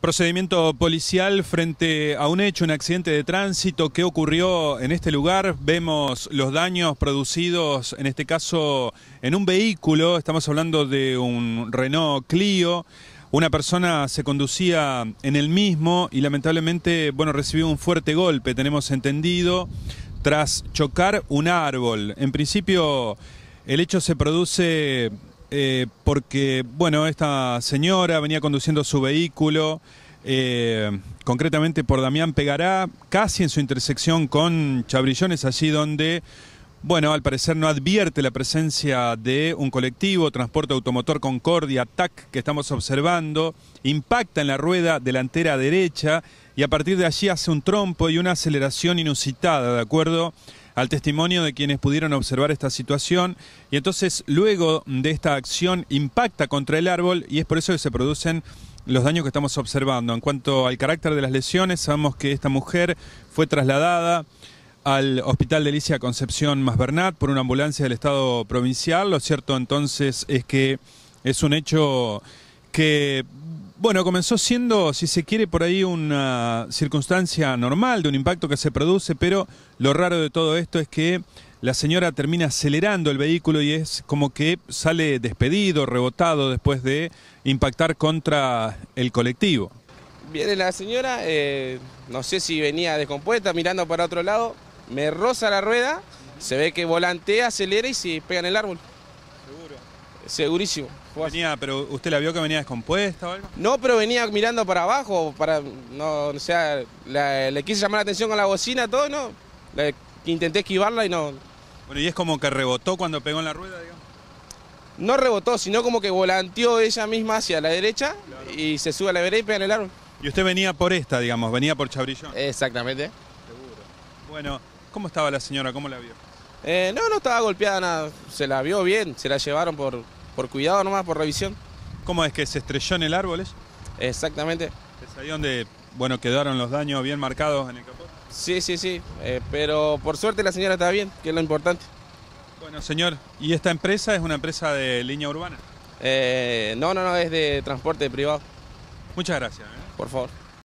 Procedimiento policial frente a un hecho, un accidente de tránsito que ocurrió en este lugar. Vemos los daños producidos, en este caso, en un vehículo. Estamos hablando de un Renault Clio. Una persona se conducía en el mismo y lamentablemente, bueno, recibió un fuerte golpe, tenemos entendido, tras chocar un árbol. En principio, el hecho se produce eh, porque, bueno, esta señora venía conduciendo su vehículo, eh, concretamente por Damián Pegará, casi en su intersección con Chabrillones, allí donde, bueno, al parecer no advierte la presencia de un colectivo, transporte automotor Concordia, TAC, que estamos observando, impacta en la rueda delantera derecha y a partir de allí hace un trompo y una aceleración inusitada, ¿de acuerdo? al testimonio de quienes pudieron observar esta situación y entonces luego de esta acción impacta contra el árbol y es por eso que se producen los daños que estamos observando. En cuanto al carácter de las lesiones, sabemos que esta mujer fue trasladada al Hospital de Alicia Concepción Masbernat por una ambulancia del Estado provincial. Lo cierto entonces es que es un hecho que bueno, comenzó siendo, si se quiere, por ahí una circunstancia normal de un impacto que se produce, pero lo raro de todo esto es que la señora termina acelerando el vehículo y es como que sale despedido, rebotado después de impactar contra el colectivo. Viene la señora, eh, no sé si venía descompuesta, mirando para otro lado, me roza la rueda, se ve que volantea, acelera y se pega en el árbol. Seguro. Segurísimo. Venía, pero ¿usted la vio que venía descompuesta o algo? No, pero venía mirando para abajo, para, no, o sea, le quise llamar la atención con la bocina, todo, ¿no? intenté esquivarla y no. Bueno, y es como que rebotó cuando pegó en la rueda, digamos. No rebotó, sino como que volanteó ella misma hacia la derecha y se sube a la vereda y pega en el árbol. Y usted venía por esta, digamos, venía por Chabrillo? Exactamente. Seguro. Bueno, ¿cómo estaba la señora? ¿Cómo la vio? Eh, no, no estaba golpeada nada. Se la vio bien, se la llevaron por, por cuidado nomás, por revisión. ¿Cómo es que se estrelló en el árbol? ¿es? Exactamente. ¿Es ahí donde bueno, quedaron los daños bien marcados en el capó? Sí, sí, sí. Eh, pero por suerte la señora está bien, que es lo importante. Bueno, señor, ¿y esta empresa es una empresa de línea urbana? Eh, no, no, no, es de transporte privado. Muchas gracias. Por favor.